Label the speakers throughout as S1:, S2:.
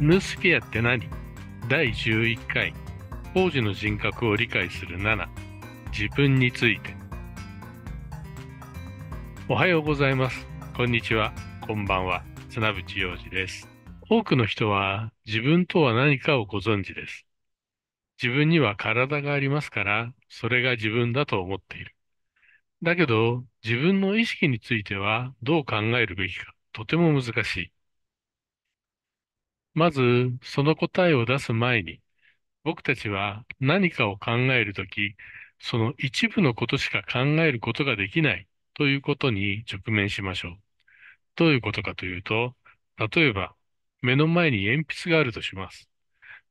S1: ヌースピアって何第11回王子の人格を理解する7自分についておはようございますこんにちはこんばんは砂渕洋二です多くの人は自分とは何かをご存知です自分には体がありますからそれが自分だと思っているだけど、自分の意識についてはどう考えるべきか、とても難しい。まず、その答えを出す前に、僕たちは何かを考えるとき、その一部のことしか考えることができないということに直面しましょう。どういうことかというと、例えば、目の前に鉛筆があるとします。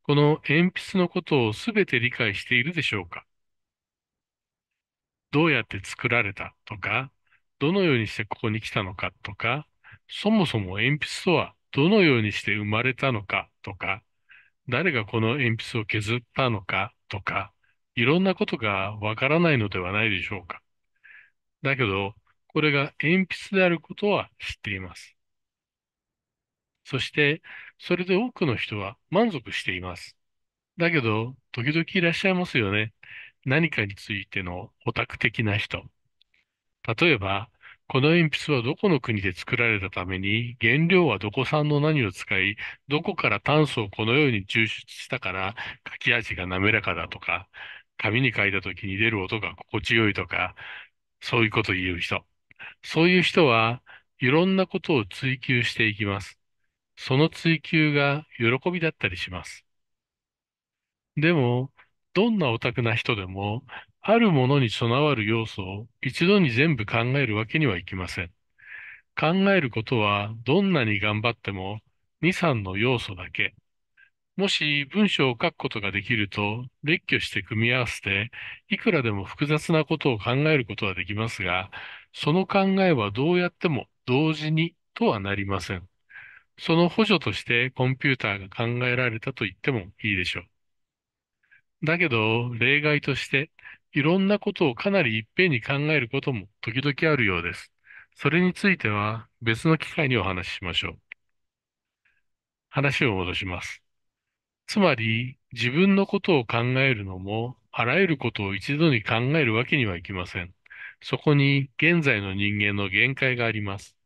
S1: この鉛筆のことをすべて理解しているでしょうかどうやって作られたとか、どのようにしてここに来たのかとか、そもそも鉛筆とはどのようにして生まれたのかとか、誰がこの鉛筆を削ったのかとか、いろんなことがわからないのではないでしょうか。だけど、これが鉛筆であることは知っています。そして、それで多くの人は満足しています。だけど、時々いらっしゃいますよね。何かについてのオタク的な人。例えば、この鉛筆はどこの国で作られたために、原料はどこ産の何を使い、どこから炭素をこのように抽出したから書き味が滑らかだとか、紙に書いた時に出る音が心地よいとか、そういうことを言う人。そういう人はいろんなことを追求していきます。その追求が喜びだったりします。でも、どんなオタクな人でも、あるものに備わる要素を一度に全部考えるわけにはいきません。考えることはどんなに頑張っても2、3の要素だけ。もし文章を書くことができると、列挙して組み合わせて、いくらでも複雑なことを考えることはできますが、その考えはどうやっても同時にとはなりません。その補助としてコンピューターが考えられたと言ってもいいでしょう。だけど、例外として、いろんなことをかなりいっぺんに考えることも時々あるようです。それについては別の機会にお話ししましょう。話を戻します。つまり、自分のことを考えるのも、あらゆることを一度に考えるわけにはいきません。そこに現在の人間の限界があります。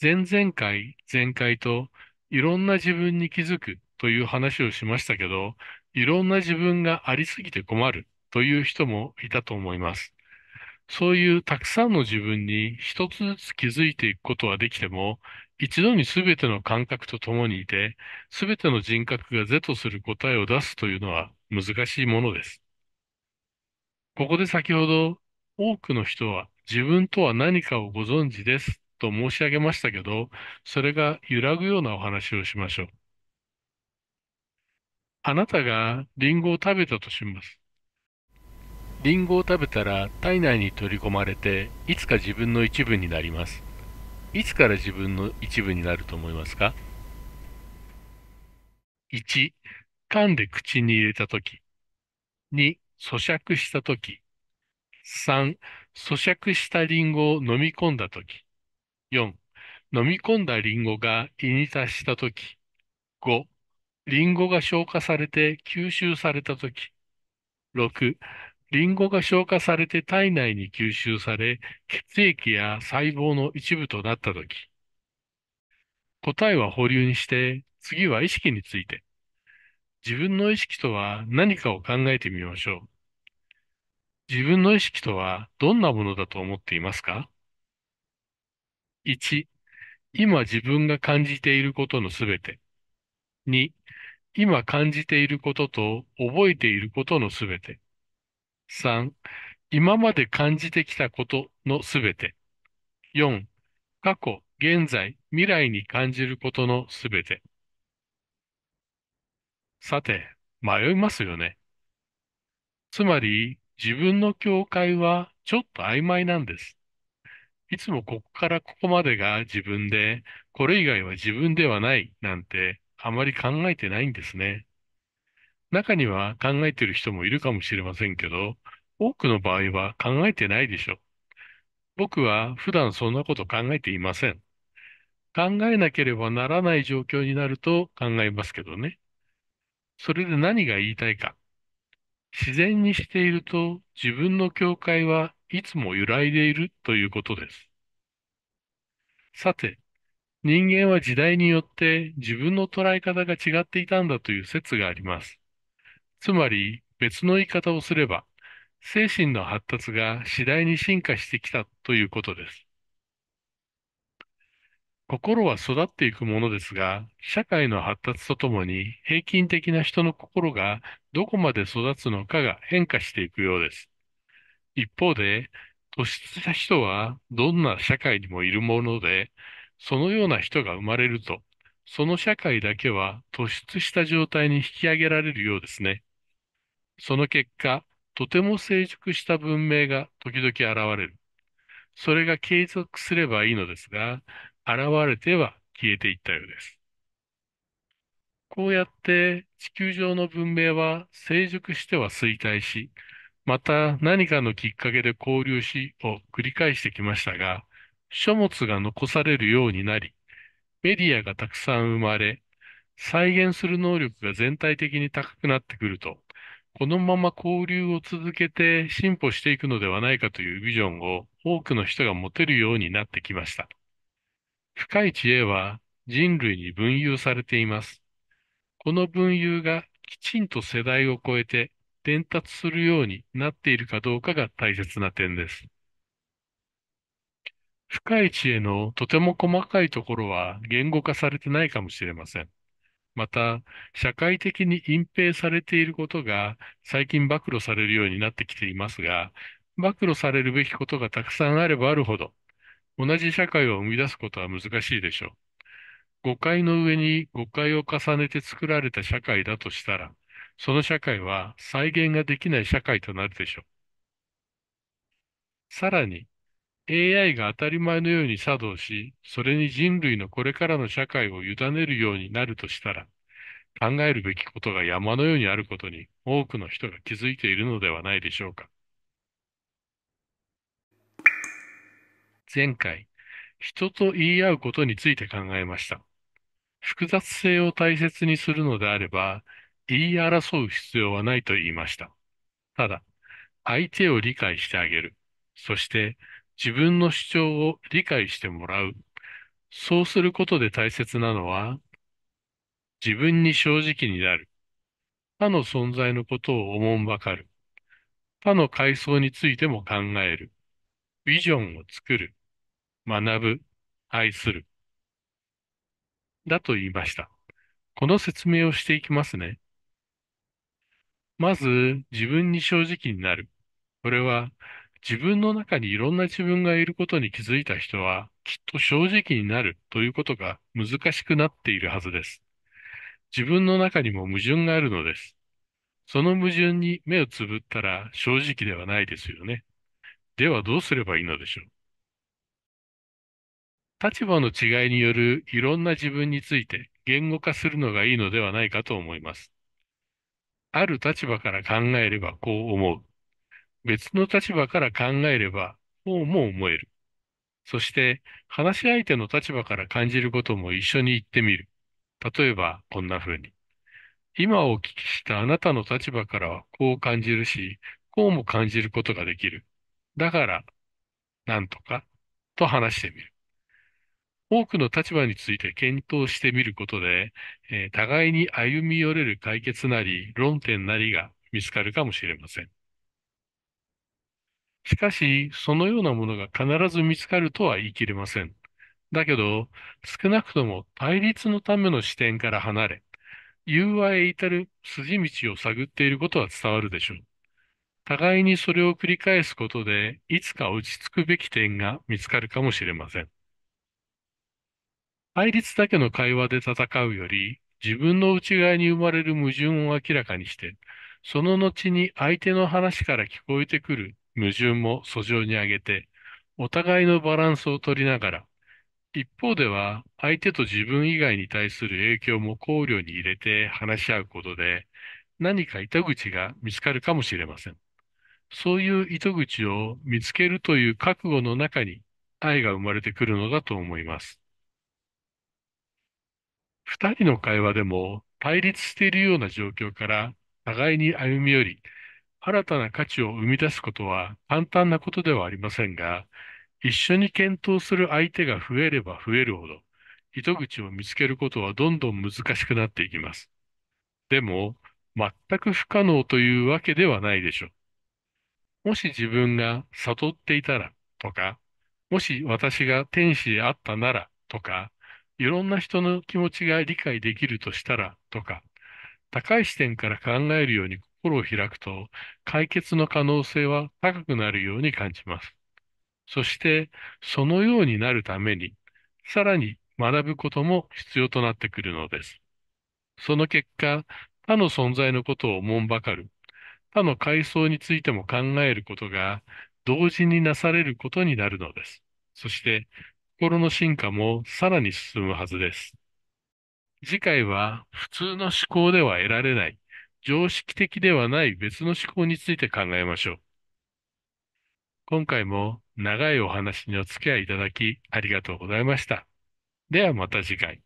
S1: 前々回、前回といろんな自分に気づくという話をしましたけど、いろんな自分がありすぎて困るという人もいたと思います。そういうたくさんの自分に一つずつ気づいていくことはできても、一度に全ての感覚と共にいて、全ての人格が是とする答えを出すというのは難しいものです。ここで先ほど、多くの人は自分とは何かをご存知ですと申し上げましたけど、それが揺らぐようなお話をしましょう。あなたがリンゴを食べたとします。リンゴを食べたら体内に取り込まれて、いつか自分の一部になります。いつから自分の一部になると思いますか ?1、噛んで口に入れたとき。2、咀嚼したとき。3、咀嚼したリンゴを飲み込んだとき。4、飲み込んだリンゴが胃に達したとき。5、リンゴが消化されて吸収されたとき。6、リンゴが消化されて体内に吸収され、血液や細胞の一部となったとき。答えは保留にして、次は意識について。自分の意識とは何かを考えてみましょう。自分の意識とはどんなものだと思っていますか ?1、今自分が感じていることのすべて。2、今感じていることと覚えていることのすべて。3、今まで感じてきたことのすべて。4、過去、現在、未来に感じることのすべて。さて、迷いますよね。つまり、自分の境界はちょっと曖昧なんです。いつもここからここまでが自分で、これ以外は自分ではないなんてあまり考えてないんですね。中には考えてる人もいるかもしれませんけど、多くの場合は考えてないでしょう。僕は普段そんなこと考えていません。考えなければならない状況になると考えますけどね。それで何が言いたいか。自然にしていると自分の境界はいつも揺らいでいるということです。さて、人間は時代によって自分の捉え方が違っていたんだという説があります。つまり別の言い方をすれば、精神の発達が次第に進化してきたということです。心は育っていくものですが、社会の発達とともに平均的な人の心がどこまで育つのかが変化していくようです。一方で、突出した人はどんな社会にもいるもので、そのような人が生まれると、その社会だけは突出した状態に引き上げられるようですね。その結果、とても成熟した文明が時々現れる。それが継続すればいいのですが、現れては消えていったようです。こうやって地球上の文明は成熟しては衰退し、また何かのきっかけで交流しを繰り返してきましたが、書物が残されるようになり、メディアがたくさん生まれ、再現する能力が全体的に高くなってくると、このまま交流を続けて進歩していくのではないかというビジョンを多くの人が持てるようになってきました。深い知恵は人類に分有されています。この分有がきちんと世代を超えて伝達するようになっているかどうかが大切な点です。深い知恵のとても細かいところは言語化されてないかもしれません。また、社会的に隠蔽されていることが最近暴露されるようになってきていますが、暴露されるべきことがたくさんあればあるほど、同じ社会を生み出すことは難しいでしょう。誤解の上に誤解を重ねて作られた社会だとしたら、その社会は再現ができない社会となるでしょう。さらに、AI が当たり前のように作動し、それに人類のこれからの社会を委ねるようになるとしたら、考えるべきことが山のようにあることに多くの人が気づいているのではないでしょうか。前回、人と言い合うことについて考えました。複雑性を大切にするのであれば、言い争う必要はないと言いました。ただ、相手を理解してあげる。そして、自分の主張を理解してもらう。そうすることで大切なのは、自分に正直になる。他の存在のことを思うんばかる。他の階層についても考える。ビジョンを作る。学ぶ。愛する。だと言いました。この説明をしていきますね。まず、自分に正直になる。これは、自分の中にいろんな自分がいることに気づいた人は、きっと正直になるということが難しくなっているはずです。自分の中にも矛盾があるのです。その矛盾に目をつぶったら正直ではないですよね。ではどうすればいいのでしょう。立場の違いによるいろんな自分について言語化するのがいいのではないかと思います。ある立場から考えればこう思う。別の立場から考えれば、そうも思える。そして、話し相手の立場から感じることも一緒に言ってみる。例えば、こんな風に。今お聞きしたあなたの立場からはこう感じるし、こうも感じることができる。だから、なんとか、と話してみる。多くの立場について検討してみることで、えー、互いに歩み寄れる解決なり、論点なりが見つかるかもしれません。しかし、そのようなものが必ず見つかるとは言い切れません。だけど、少なくとも対立のための視点から離れ、融和へ至る筋道を探っていることは伝わるでしょう。互いにそれを繰り返すことで、いつか落ち着くべき点が見つかるかもしれません。対立だけの会話で戦うより、自分の内側に生まれる矛盾を明らかにして、その後に相手の話から聞こえてくる矛盾も俎上に上げて、お互いのバランスを取りながら、一方では相手と自分以外に対する影響も考慮に入れて話し合うことで、何か糸口が見つかるかもしれません。そういう糸口を見つけるという覚悟の中に愛が生まれてくるのだと思います。二人の会話でも対立しているような状況から互いに歩み寄り、新たな価値を生み出すことは簡単なことではありませんが、一緒に検討する相手が増えれば増えるほど、糸口を見つけることはどんどん難しくなっていきます。でも、全く不可能というわけではないでしょう。もし自分が悟っていたらとか、もし私が天使であったならとか、いろんな人の気持ちが理解できるとしたらとか、高い視点から考えるように心を開くと解決の可能性は高くなるように感じます。そしてそのようになるためにさらに学ぶことも必要となってくるのです。その結果、他の存在のことをおもんばかる、他の階層についても考えることが同時になされることになるのです。そして心の進化もさらに進むはずです。次回は普通の思考では得られない常識的ではない別の思考について考えましょう。今回も長いお話にお付き合いいただきありがとうございました。ではまた次回。